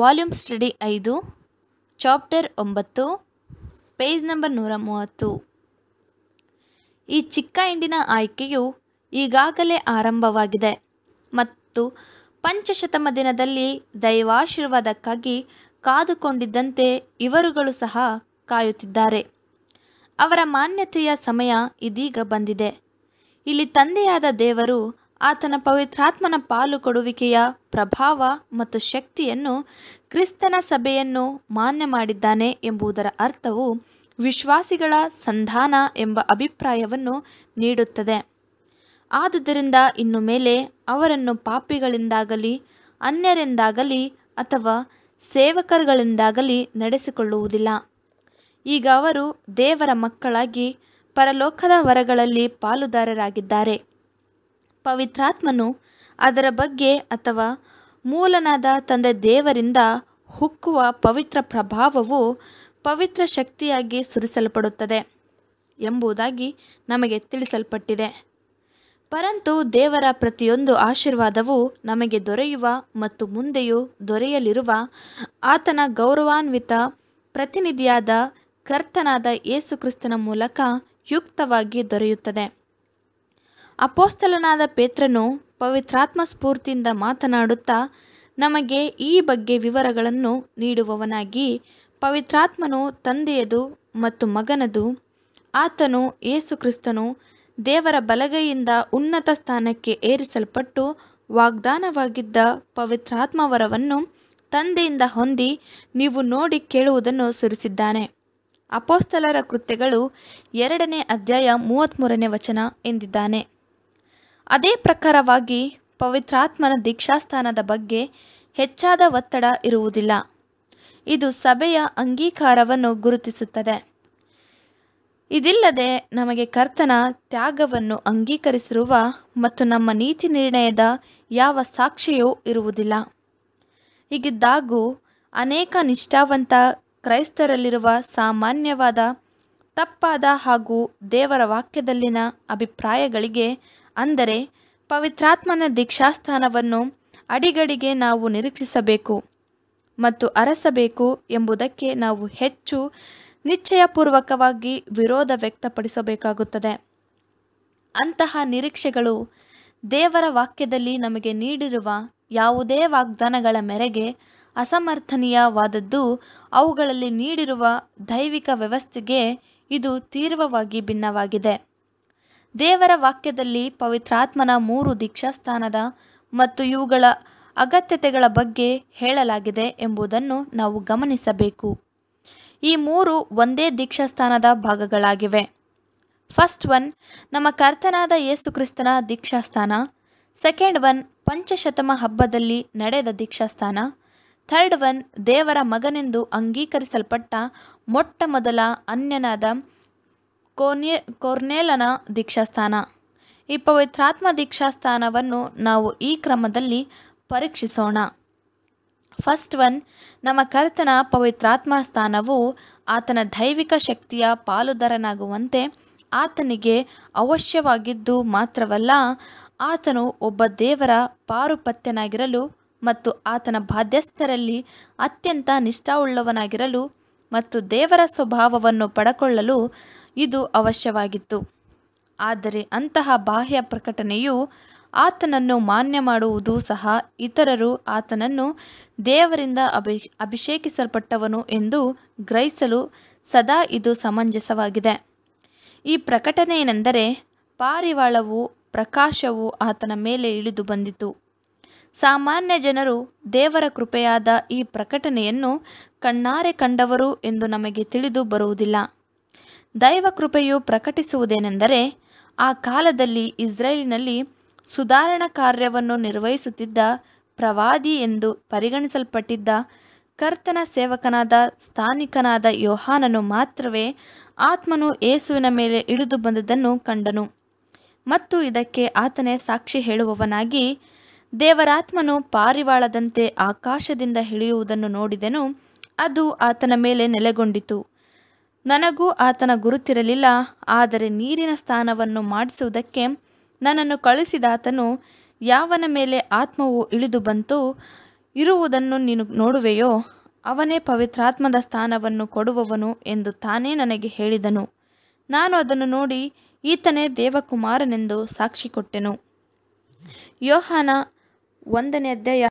volume study ಐದು chapter ಒಂಬತ್ತು page number ನೂರ ಮೂವತ್ತು ಈ ಚಿಕ್ಕ ಹಿಂಡಿನ ಆಯ್ಕೆಯು ಈಗಾಗಲೇ ಆರಂಭವಾಗಿದೆ ಮತ್ತು ಪಂಚಶತಮ ದಿನದಲ್ಲಿ ದೈವಾಶೀರ್ವಾದಕ್ಕಾಗಿ ಕಾದುಕೊಂಡಿದ್ದಂತೆ ಇವರುಗಳು ಸಹ ಕಾಯುತ್ತಿದ್ದಾರೆ ಅವರ ಮಾನ್ಯತೆಯ ಸಮಯ ಇದೀಗ ಬಂದಿದೆ ಇಲ್ಲಿ ತಂದೆಯಾದ ದೇವರು ಆತನ ಪವಿತ್ರಾತ್ಮನ ಪಾಲು ಕೊಡುವಿಕೆಯ ಪ್ರಭಾವ ಮತ್ತು ಶಕ್ತಿಯನ್ನು ಕ್ರಿಸ್ತನ ಸಭೆಯನ್ನು ಮಾನ್ಯ ಮಾಡಿದ್ದಾನೆ ಎಂಬುದರ ಅರ್ಥವು ವಿಶ್ವಾಸಿಗಳ ಸಂಧಾನ ಎಂಬ ಅಭಿಪ್ರಾಯವನ್ನು ನೀಡುತ್ತದೆ ಆದುದರಿಂದ ಇನ್ನು ಮೇಲೆ ಅವರನ್ನು ಪಾಪಿಗಳಿಂದಾಗಲಿ ಅನ್ಯರಿಂದಾಗಲಿ ಅಥವಾ ಸೇವಕರುಗಳಿಂದಾಗಲಿ ನಡೆಸಿಕೊಳ್ಳುವುದಿಲ್ಲ ಈಗ ಅವರು ದೇವರ ಮಕ್ಕಳಾಗಿ ಪರಲೋಕದ ವರಗಳಲ್ಲಿ ಪಾಲುದಾರರಾಗಿದ್ದಾರೆ ಪವಿತ್ರಾತ್ಮನು ಅದರ ಬಗ್ಗೆ ಅಥವಾ ಮೂಲನಾದ ತಂದೆ ದೇವರಿಂದ ಹುಕ್ಕುವ ಪವಿತ್ರ ಪ್ರಭಾವವು ಪವಿತ್ರ ಶಕ್ತಿಯಾಗಿ ಸುರಿಸಲ್ಪಡುತ್ತದೆ ಎಂಬುದಾಗಿ ನಮಗೆ ತಿಳಿಸಲ್ಪಟ್ಟಿದೆ ಪರಂತು ದೇವರ ಪ್ರತಿಯೊಂದು ಆಶೀರ್ವಾದವು ನಮಗೆ ದೊರೆಯುವ ಮತ್ತು ಮುಂದೆಯೂ ದೊರೆಯಲಿರುವ ಆತನ ಗೌರವಾನ್ವಿತ ಪ್ರತಿನಿಧಿಯಾದ ಕರ್ತನಾದ ಯೇಸುಕ್ರಿಸ್ತನ ಮೂಲಕ ಯುಕ್ತವಾಗಿ ದೊರೆಯುತ್ತದೆ ಅಪೋಸ್ತಲನಾದ ಪೇತ್ರನು ಪವಿತ್ರಾತ್ಮ ಸ್ಫೂರ್ತಿಯಿಂದ ಮಾತನಾಡುತ್ತಾ ನಮಗೆ ಈ ಬಗ್ಗೆ ವಿವರಗಳನ್ನು ನೀಡುವವನಾಗಿ ಪವಿತ್ರಾತ್ಮನು ತಂದೆಯದು ಮತ್ತು ಮಗನದು ಆತನು ಯೇಸುಕ್ರಿಸ್ತನು ದೇವರ ಬಲಗೈಯಿಂದ ಉನ್ನತ ಸ್ಥಾನಕ್ಕೆ ಏರಿಸಲ್ಪಟ್ಟು ವಾಗ್ದಾನವಾಗಿದ್ದ ಪವಿತ್ರಾತ್ಮವರವನ್ನು ತಂದೆಯಿಂದ ಹೊಂದಿ ನೀವು ನೋಡಿ ಕೇಳುವುದನ್ನು ಸುರಿಸಿದ್ದಾನೆ ಅಪೋಸ್ತಲರ ಕೃತ್ಯಗಳು ಎರಡನೇ ಅಧ್ಯಾಯ ಮೂವತ್ತ್ಮೂರನೇ ವಚನ ಎಂದಿದ್ದಾನೆ ಅದೇ ಪ್ರಕಾರವಾಗಿ ಪವಿತ್ರಾತ್ಮನ ದೀಕ್ಷಾಸ್ಥಾನದ ಬಗ್ಗೆ ಹೆಚ್ಚಾದ ಒತ್ತಡ ಇರುವುದಿಲ್ಲ ಇದು ಸಭೆಯ ಅಂಗೀಕಾರವನ್ನು ಗುರುತಿಸುತ್ತದೆ ಇದಿಲ್ಲದೆ ನಮಗೆ ಕರ್ತನ ತ್ಯಾಗವನ್ನು ಅಂಗೀಕರಿಸಿರುವ ಮತ್ತು ನಮ್ಮ ನೀತಿ ನಿರ್ಣಯದ ಯಾವ ಸಾಕ್ಷಿಯೂ ಇರುವುದಿಲ್ಲ ಹೀಗಿದ್ದಾಗೂ ಅನೇಕ ನಿಷ್ಠಾವಂತ ಕ್ರೈಸ್ತರಲ್ಲಿರುವ ಸಾಮಾನ್ಯವಾದ ತಪ್ಪಾದ ಹಾಗೂ ದೇವರ ವಾಕ್ಯದಲ್ಲಿನ ಅಭಿಪ್ರಾಯಗಳಿಗೆ ಅಂದರೆ ಪವಿತ್ರಾತ್ಮನ ದೀಕ್ಷಾಸ್ಥಾನವನ್ನು ಅಡಿಗಡಿಗೆ ನಾವು ನಿರೀಕ್ಷಿಸಬೇಕು ಮತ್ತು ಅರಸಬೇಕು ಎಂಬುದಕ್ಕೆ ನಾವು ಹೆಚ್ಚು ನಿಶ್ಚಯಪೂರ್ವಕವಾಗಿ ವಿರೋಧ ವ್ಯಕ್ತಪಡಿಸಬೇಕಾಗುತ್ತದೆ ಅಂತಹ ನಿರೀಕ್ಷೆಗಳು ದೇವರ ವಾಕ್ಯದಲ್ಲಿ ನಮಗೆ ನೀಡಿರುವ ಯಾವುದೇ ವಾಗ್ದಾನಗಳ ಮೇರೆಗೆ ಅಸಮರ್ಥನೀಯವಾದದ್ದು ಅವುಗಳಲ್ಲಿ ನೀಡಿರುವ ದೈವಿಕ ವ್ಯವಸ್ಥೆಗೆ ಇದು ತೀವ್ರವಾಗಿ ಭಿನ್ನವಾಗಿದೆ ದೇವರ ವಾಕ್ಯದಲ್ಲಿ ಪವಿತ್ರಾತ್ಮನ ಮೂರು ದೀಕ್ಷಾಸ್ಥಾನದ ಮತ್ತು ಇವುಗಳ ಅಗತ್ಯತೆಗಳ ಬಗ್ಗೆ ಹೇಳಲಾಗಿದೆ ಎಂಬುದನ್ನು ನಾವು ಗಮನಿಸಬೇಕು ಈ ಮೂರು ಒಂದೇ ದೀಕ್ಷಾಸ್ಥಾನದ ಭಾಗಗಳಾಗಿವೆ ಫಸ್ಟ್ ಒನ್ ನಮ್ಮ ಕರ್ತನಾದ ಯೇಸುಕ್ರಿಸ್ತನ ದೀಕ್ಷಾಸ್ಥಾನ ಸೆಕೆಂಡ್ ಒನ್ ಪಂಚಶತಮ ಹಬ್ಬದಲ್ಲಿ ನಡೆದ ದೀಕ್ಷಾಸ್ಥಾನ ಥರ್ಡ್ ಒನ್ ದೇವರ ಮಗನೆಂದು ಅಂಗೀಕರಿಸಲ್ಪಟ್ಟ ಮೊಟ್ಟ ಮೊದಲ ಅನ್ಯನಾದ ಕೋರ್ನೆ ಕೋರ್ನೇಲನ ದೀಕ್ಷಾಸ್ಥಾನ ಈ ಪವಿತ್ರಾತ್ಮ ದೀಕ್ಷಾಸ್ಥಾನವನ್ನು ನಾವು ಈ ಕ್ರಮದಲ್ಲಿ ಪರೀಕ್ಷಿಸೋಣ ಫಸ್ಟ್ ಒನ್ ನಮ್ಮ ಕರ್ತನ ಪವಿತ್ರಾತ್ಮ ಸ್ಥಾನವು ಆತನ ದೈವಿಕ ಶಕ್ತಿಯ ಪಾಲುದಾರನಾಗುವಂತೆ ಆತನಿಗೆ ಅವಶ್ಯವಾಗಿದ್ದು ಮಾತ್ರವಲ್ಲ ಆತನು ಒಬ್ಬ ದೇವರ ಪಾರುಪತ್ಯನಾಗಿರಲು ಮತ್ತು ಆತನ ಬಾಧ್ಯಸ್ಥರಲ್ಲಿ ಅತ್ಯಂತ ನಿಷ್ಠಾವುಳ್ಳವನಾಗಿರಲು ಮತ್ತು ದೇವರ ಸ್ವಭಾವವನ್ನು ಪಡಕೊಳ್ಳಲು ಇದು ಅವಶ್ಯವಾಗಿತ್ತು ಆದರೆ ಅಂತಹ ಬಾಹ್ಯ ಪ್ರಕಟಣೆಯು ಆತನನ್ನು ಮಾನ್ಯ ಮಾಡುವುದು ಸಹ ಇತರರು ಆತನನ್ನು ದೇವರಿಂದ ಅಭಿ ಅಭಿಷೇಕಿಸಲ್ಪಟ್ಟವನು ಎಂದು ಗ್ರಹಿಸಲು ಸದಾ ಇದು ಸಮಂಜಸವಾಗಿದೆ ಈ ಪ್ರಕಟಣೆ ಏನೆಂದರೆ ಪಾರಿವಾಳವು ಪ್ರಕಾಶವು ಆತನ ಮೇಲೆ ಇಳಿದು ಬಂದಿತು ಸಾಮಾನ್ಯ ಜನರು ದೇವರ ಕೃಪೆಯಾದ ಈ ಪ್ರಕಟಣೆಯನ್ನು ಕಣ್ಣಾರೆ ಕಂಡವರು ಎಂದು ನಮಗೆ ತಿಳಿದು ಬರುವುದಿಲ್ಲ ದೈವ ಕೃಪೆಯು ಪ್ರಕಟಿಸುವುದೇನೆಂದರೆ ಆ ಕಾಲದಲ್ಲಿ ಇಸ್ರೇಲಿನಲ್ಲಿ ಸುಧಾರಣಾ ಕಾರ್ಯವನ್ನು ನಿರ್ವಹಿಸುತ್ತಿದ್ದ ಪ್ರವಾದಿ ಎಂದು ಪರಿಗಣಿಸಲ್ಪಟ್ಟಿದ್ದ ಕರ್ತನ ಸೇವಕನಾದ ಸ್ಥಾನಿಕನಾದ ಯೋಹಾನನು ಮಾತ್ರವೇ ಆತ್ಮನು ಏಸುವಿನ ಮೇಲೆ ಇಳಿದು ಬಂದದನ್ನು ಕಂಡನು ಮತ್ತು ಇದಕ್ಕೆ ಆತನೇ ಸಾಕ್ಷಿ ಹೇಳುವವನಾಗಿ ದೇವರಾತ್ಮನು ಪಾರಿವಾಳದಂತೆ ಆಕಾಶದಿಂದ ಇಳಿಯುವುದನ್ನು ನೋಡಿದೆನು ಅದು ಆತನ ಮೇಲೆ ನೆಲೆಗೊಂಡಿತು ನನಗೂ ಆತನ ಗುರುತಿರಲಿಲ್ಲ ಆದರೆ ನೀರಿನ ಸ್ಥಾನವನ್ನು ಮಾಡಿಸುವುದಕ್ಕೆ ನನ್ನನ್ನು ಕಳುಹಿಸಿದಾತನು ಯಾವನ ಮೇಲೆ ಆತ್ಮವು ಇಳಿದು ಬಂತು ಇರುವುದನ್ನು ನೀನು ನೋಡುವೆಯೋ ಅವನೇ ಪವಿತ್ರಾತ್ಮದ ಸ್ಥಾನವನ್ನು ಕೊಡುವವನು ಎಂದು ತಾನೇ ನನಗೆ ಹೇಳಿದನು ನಾನು ಅದನ್ನು ನೋಡಿ ಈತನೇ ದೇವಕುಮಾರನೆಂದು ಸಾಕ್ಷಿ ಕೊಟ್ಟೆನು ಯೋಹಾನ ಒಂದನೇ ಅಧ್ಯಾಯ